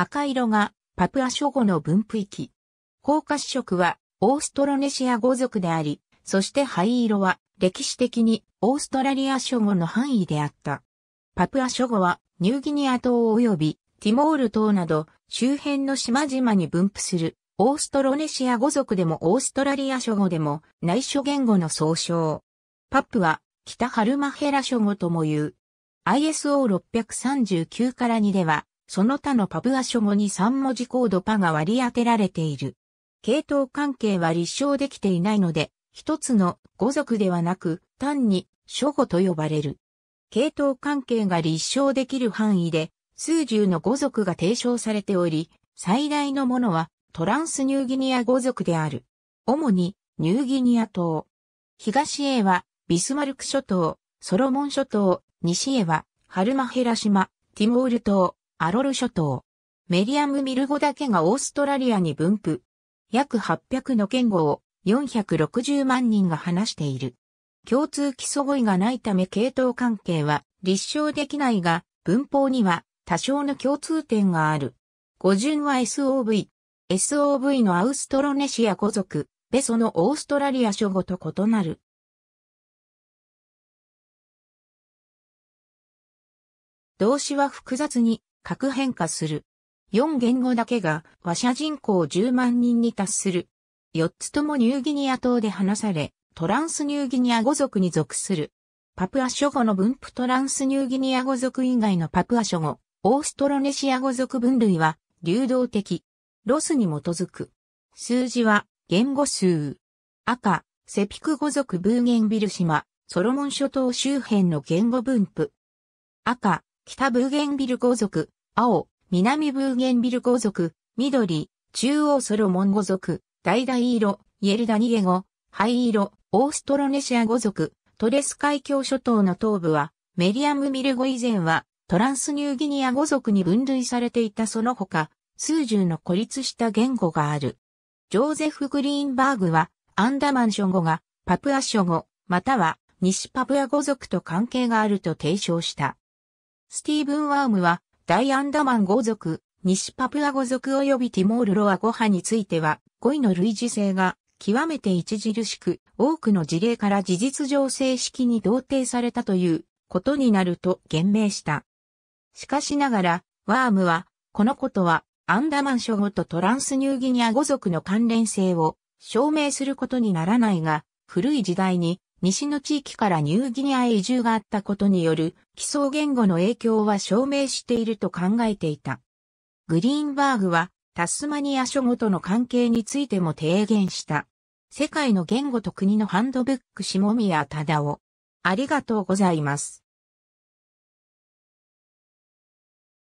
赤色がパプア諸語の分布域。高褐色はオーストロネシア語族であり、そして灰色は歴史的にオーストラリア諸語の範囲であった。パプア諸語はニューギニア島及びティモール島など周辺の島々に分布するオーストロネシア語族でもオーストラリア諸語でも内緒言語の総称。パプは北ハルマヘラ諸語とも言う。ISO639 から2ではその他のパブア書語に3文字コードパが割り当てられている。系統関係は立証できていないので、一つの語族ではなく、単に諸語と呼ばれる。系統関係が立証できる範囲で、数十の語族が提唱されており、最大のものはトランスニューギニア語族である。主にニューギニア島。東へはビスマルク諸島、ソロモン諸島、西へはハルマヘラ島、ティモール島、アロル諸島。メリアム・ミル語だけがオーストラリアに分布。約800の言語を460万人が話している。共通基礎語彙がないため系統関係は立証できないが、文法には多少の共通点がある。語順は SOV。SOV のアウストロネシア語族、ベソのオーストラリア諸語と異なる。動詞は複雑に核変化する。4言語だけが和社人口10万人に達する。4つともニューギニア島で話され、トランスニューギニア語族に属する。パプア諸語の分布トランスニューギニア語族以外のパプア諸語、オーストロネシア語族分類は流動的。ロスに基づく。数字は言語数。赤、セピク語族ブーゲンビル島、ソロモン諸島周辺の言語分布。赤、北ブーゲンビル語族、青、南ブーゲンビル語族、緑、中央ソロモン語族、橙色、イエルダニエ語、灰色、オーストロネシア語族、トレス海峡諸島の東部は、メリアムミル語以前は、トランスニューギニア語族に分類されていたその他、数十の孤立した言語がある。ジョーゼフ・グリーンバーグは、アンダマン諸語が、パプア諸語、または、西パプア語族と関係があると提唱した。スティーブン・ワームは、大アンダマン語族、西パプア語族及びティモールロア語派については、語彙の類似性が極めて著しく、多くの事例から事実上正式に同定されたということになると言明した。しかしながら、ワームは、このことは、アンダマン諸語とトランスニューギニア語族の関連性を証明することにならないが、古い時代に西の地域からニューギニアへ移住があったことによる基礎言語の影響は証明していると考えていた。グリーンバーグはタスマニア諸語との関係についても提言した。世界の言語と国のハンドブック下宮忠夫。ありがとうございます。